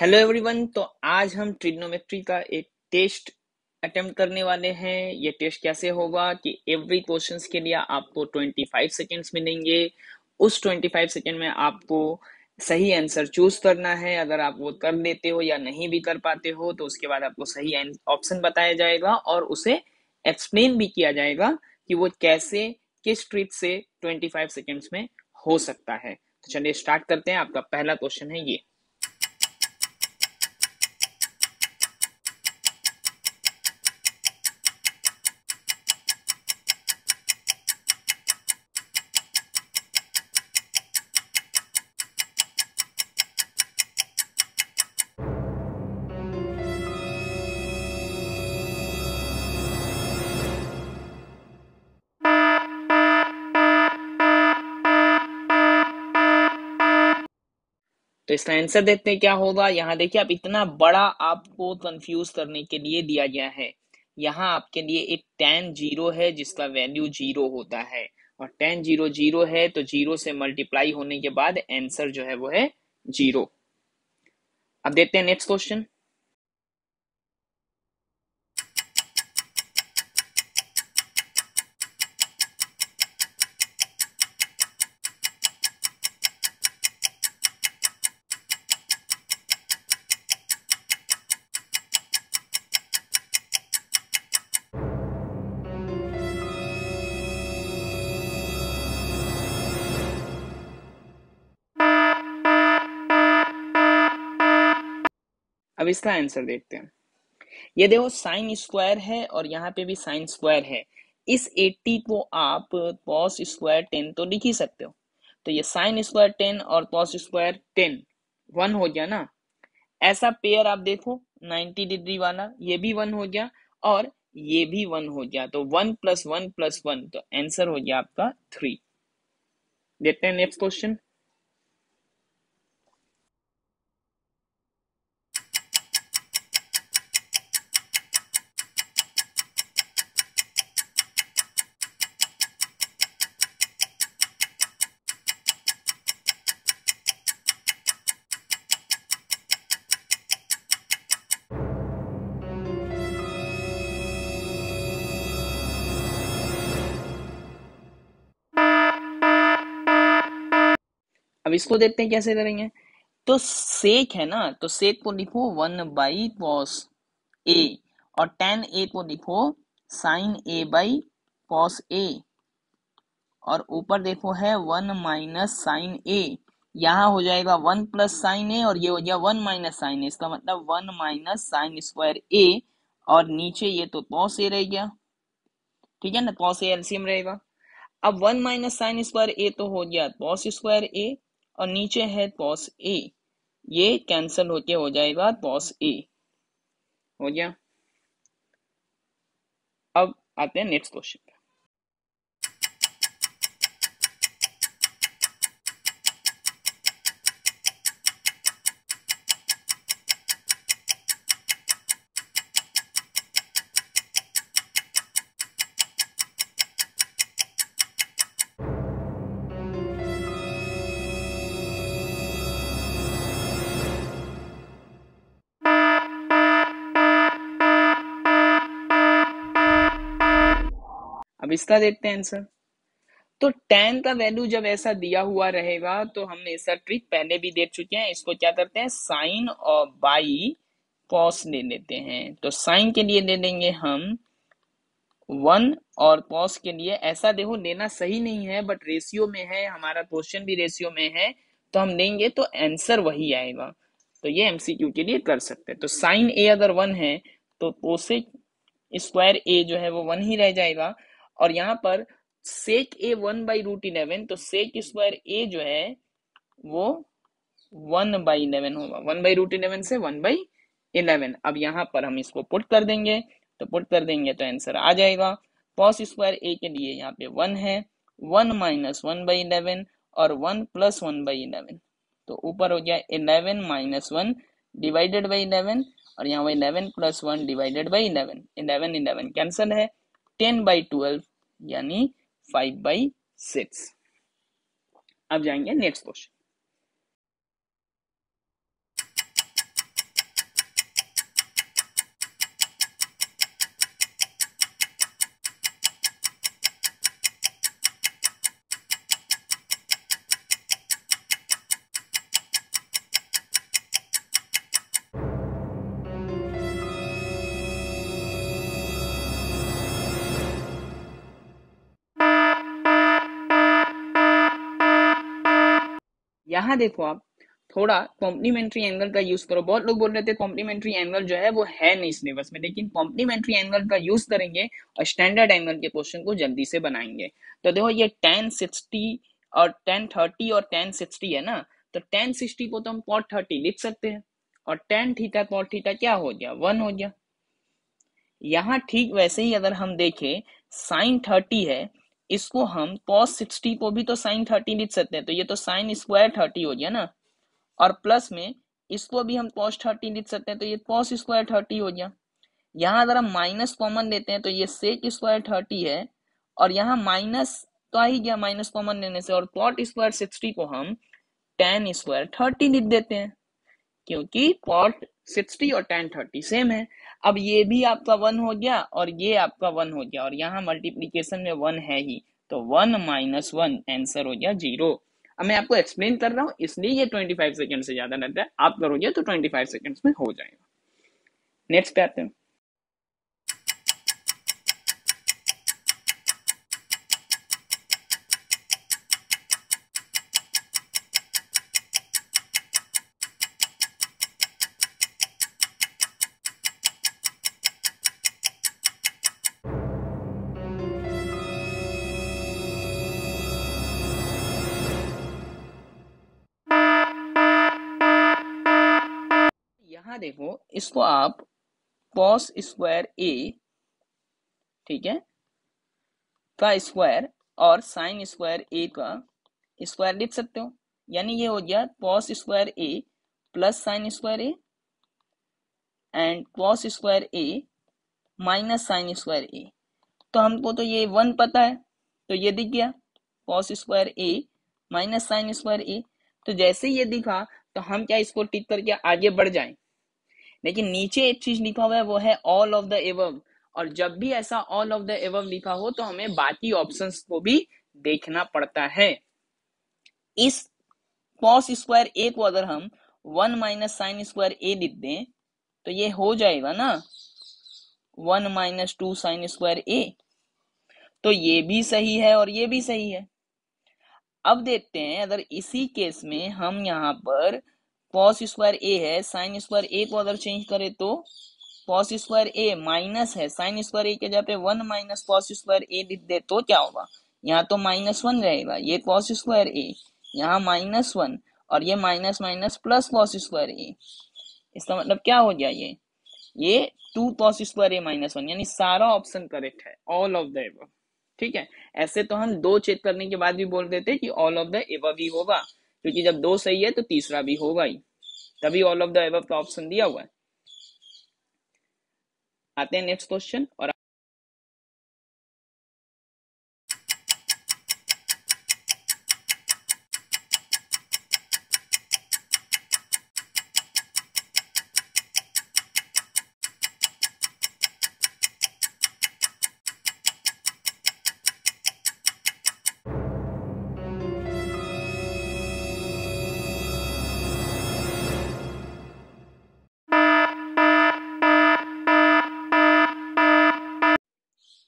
hello everyone तो आज हम ट्रिग्नोमेट्री का एक टेस्ट अटेम्प्ट करने वाले हैं ये टेस्ट कैसे होगा कि एवरी क्वेश्चंस के लिए आपको 25 सेकेंड्स मिलेंगे उस 25 सेकेंड में आपको सही आंसर चूज करना है अगर आप वो कर लेते हो या नहीं भी कर पाते हो तो उसके बाद आपको सही ऑप्शन बताया जाएगा और उसे एक्सप्लेन भी किया जाएगा कि वो कैसे किस ट्रिप से 25 सेकेंड्स में हो सकता है तो चलिए स्टार्ट करते हैं आपका पहला क्वेश्चन है ये तो इसका आंसर देखते हैं क्या होगा यहाँ देखिए आप इतना बड़ा आपको कंफ्यूज करने के लिए दिया गया है यहाँ आपके लिए एक टेन जीरो है जिसका वैल्यू जीरो होता है और टेन जीरो जीरो है तो जीरो से मल्टीप्लाई होने के बाद आंसर जो है वो है जीरो अब देखते हैं नेक्स्ट क्वेश्चन अब इसका आंसर देखते हैं ये देखो साइन स्क्वायर है और यहाँ पे भी साइन स्क्वायर है इस 80 को आप कॉस स्क्वायर टेन तो लिख ही सकते हो तो ये साइन स्क्वायर टेन और कॉस स्क्वायर टेन वन हो गया ना ऐसा पेयर आप देखो 90 डिग्री वाला ये भी वन हो गया और ये भी वन हो गया तो one plus one plus one तो आंसर हो गया आपका थ्री देखते हैं नेक्स्ट क्वेश्चन अब इसको देखते हैं कैसे करेंगे तो सेक है ना तो सेक को लिखो वन बाई कॉस ए और टेन ए को लिखो sine A by cos A और ऊपर देखो है वन माइनस साइन ए यहाँ हो जाएगा वन प्लस साइन ए और ये हो गया वन माइनस साइन ए इसका मतलब one minus sine square A और नीचे ये तो कॉस ए रह गया ठीक है ना कॉस ए एलसीएम रहेगा अब one minus sine square A तो हो गया कॉस स्क्वायर ए और नीचे है पॉस ए ये कैंसिल होके हो जाएगा पॉस ए हो गया अब आते हैं नेक्स्ट क्वेश्चन अब इसका देखते हैं आंसर तो टेन का वैल्यू जब ऐसा दिया हुआ रहेगा तो हम ऐसा ट्रिक पहले भी देख चुके हैं इसको क्या करते हैं साइन और बाई पॉस ले लेते हैं तो साइन के लिए ले लेंगे हम वन और पॉस के लिए ऐसा देखो लेना सही नहीं है बट रेशियो में है हमारा क्वेश्चन भी रेशियो में है तो हम लेंगे तो आंसर वही आएगा तो ये एमसीक्यू के लिए कर सकते हैं तो साइन ए अगर वन है तो पोसे स्क्वायर ए जो है वो वन ही रह जाएगा और यहाँ पर sec A one by root eleven तो सेक स्क्वायर ए जो है वो वन बाई इलेवन होगा वन बाई रूट इलेवन से वन बाई इलेवन अब यहाँ पर हम इसको पुट कर देंगे तो पुट कर देंगे तो आंसर आ जाएगा कॉस स्क्वायर ए के लिए यहाँ पे वन है one minus one by eleven और one plus one by eleven तो ऊपर हो गया eleven minus one divided by eleven और यहाँ eleven plus one divided by eleven eleven eleven cancel है टेन बाई ट्वेल्व यानी फाइव बाई सिक्स अब जाएंगे नेक्स्ट क्वेश्चन यहाँ देखो आप थोड़ा कॉम्प्लीमेंट्री एंगल का यूज करो बहुत लोग बोल रहे थे कॉम्प्लीमेंट्री एंगल जो है वो है नहीं सिलेबस में लेकिन कॉम्प्लीमेंट्री एंगल का यूज करेंगे और स्टैंडर्ड एंगल के क्वेश्चन को जल्दी से बनाएंगे तो देखो ये टेन सिक्सटी और टेन थर्टी और टेन सिक्सटी है ना तो टेन सिक्सटी को तो हम पॉट थर्टी लिख सकते हैं और टेन थीटा पॉट थीटा क्या हो गया वन हो गया यहाँ ठीक वैसे ही अगर हम देखें साइन थर्टी है इसको हम cos 60 को भी तो sin 30 लिख सकते हैं तो ये तो sin स्क्वायर 30 हो गया ना और प्लस में इसको भी हम cos 30 लिख सकते हैं तो ये cos स्क्वायर 30 हो गया यहाँ अगर हम माइनस कॉमन लेते हैं तो ये सेक स्क्वायर 30 है और यहाँ माइनस तो आ ही गया माइनस कॉमन लेने से और कॉट स्क्वायर 60 को हम टेन स्क्वायर 30 लिख देते हैं क्योंकि कॉट 60 और टेन 30 सेम है अब ये भी आपका वन हो गया और ये आपका वन हो गया और यहाँ मल्टीप्लीकेशन में वन है ही तो वन माइनस वन आंसर हो गया जीरो अब मैं आपको एक्सप्लेन कर रहा हूँ इसलिए ये ट्वेंटी फाइव सेकेंड से ज्यादा रहता है आप करोगे तो ट्वेंटी फाइव सेकेंड्स में हो जाएगा नेक्स्ट पे आते हैं देखो इसको आप कॉस स्क्वायर ए ठीक है का स्क्वायर और साइन स्क्वायर ए का स्क्वायर लिख सकते हो यानी ये हो गया cos square A plus sine square A and cos square A minus sine square A तो हमको तो ये वन पता है तो ये दिख गया cos square A minus sine square A तो जैसे ये दिखा तो हम क्या इसको टिक करके आगे बढ़ जाएं लेकिन नीचे एक चीज लिखा हुआ है वो है ऑल ऑफ द एवम और जब भी ऐसा ऑल ऑफ द एवम लिखा हो तो हमें बाकी ऑप्शंस को भी देखना पड़ता है इस कॉस स्क्वायर ए को अगर हम one minus sine square A लिख दें तो ये हो जाएगा ना one minus two sine square A तो ये भी सही है और ये भी सही है अब देखते हैं अगर इसी केस में हम यहाँ पर कॉस स्क्वायर ए है साइन स्क्वायर ए को अगर चेंज करे तो कॉस स्क्वायर ए माइनस है साइन स्क्वायर ए के जगह पे one minus cos square A लिख दे तो क्या होगा यहाँ तो माइनस वन रहेगा ये कॉस स्क्वायर ए यहाँ माइनस वन और ये minus minus plus cos square A इसका मतलब क्या हो गया ये ये two cos square A minus one यानी सारा ऑप्शन करेक्ट है ऑल ऑफ द एबव ठीक है ऐसे तो हम दो चेक करने के बाद भी बोल देते कि ऑल ऑफ द एबव ही होगा क्योंकि जब दो सही है तो तीसरा भी होगा ही तभी ऑल ऑफ द एबव का ऑप्शन दिया हुआ है आते हैं नेक्स्ट क्वेश्चन और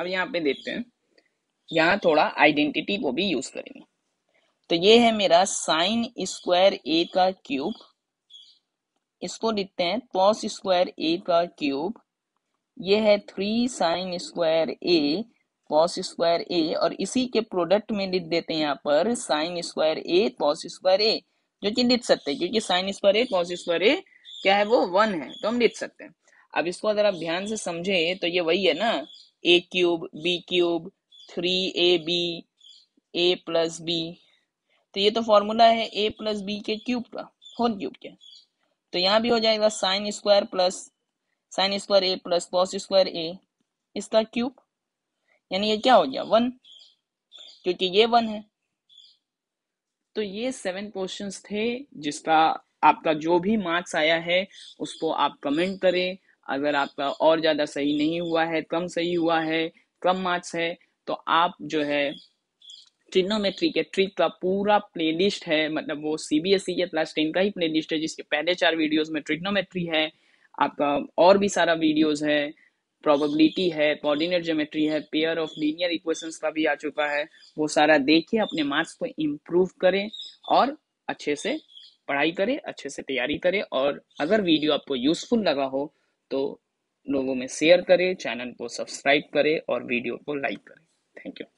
अब यहाँ पे देखते हैं यहाँ थोड़ा आइडेंटिटी को भी यूज करेंगे तो ये है मेरा साइन स्क्वायर ए का क्यूब इसको लिखते हैं कॉस स्क्वायर ए का क्यूब ये है three sine square A cos square A और इसी के प्रोडक्ट में लिख देते हैं यहाँ पर sine square A cos square A जो कि लिख सकते हैं क्योंकि sine square A cos square A क्या है वो वन है तो हम लिख सकते हैं अब इसको अगर आप ध्यान से समझे तो ये वही है ना A cube B cube three A B A plus B तो ये तो फॉर्मूला है ए प्लस बी के क्यूब का होल क्यूब के तो यहाँ भी हो जाएगा sine square plus sine square A plus cos square A इसका क्यूब यानी ये क्या हो गया वन क्योंकि ये वन है तो ये सेवन क्वेश्चंस थे जिसका आपका जो भी मार्क्स आया है उसको आप कमेंट करें अगर आपका और ज़्यादा सही नहीं हुआ है कम सही हुआ है कम मार्क्स है तो आप जो है ट्रिनोमेट्री के ट्रिक का पूरा प्लेलिस्ट है मतलब वो सी बी एस ई के क्लास टेन का ही प्लेलिस्ट है जिसके पहले चार वीडियोस में ट्रिग्नोमेट्री है आपका और भी सारा वीडियोस है प्रोबेबिलिटी है कोऑर्डिनेट ज्योमेट्री है पेयर ऑफ लीनियर इक्वेशंस का भी आ चुका है वो सारा देखिए अपने मार्क्स को इम्प्रूव करें और अच्छे से पढ़ाई करें अच्छे से तैयारी करें और अगर वीडियो आपको यूज़फुल लगा हो तो लोगों में शेयर करें चैनल को सब्सक्राइब करें और वीडियो को लाइक करें थैंक यू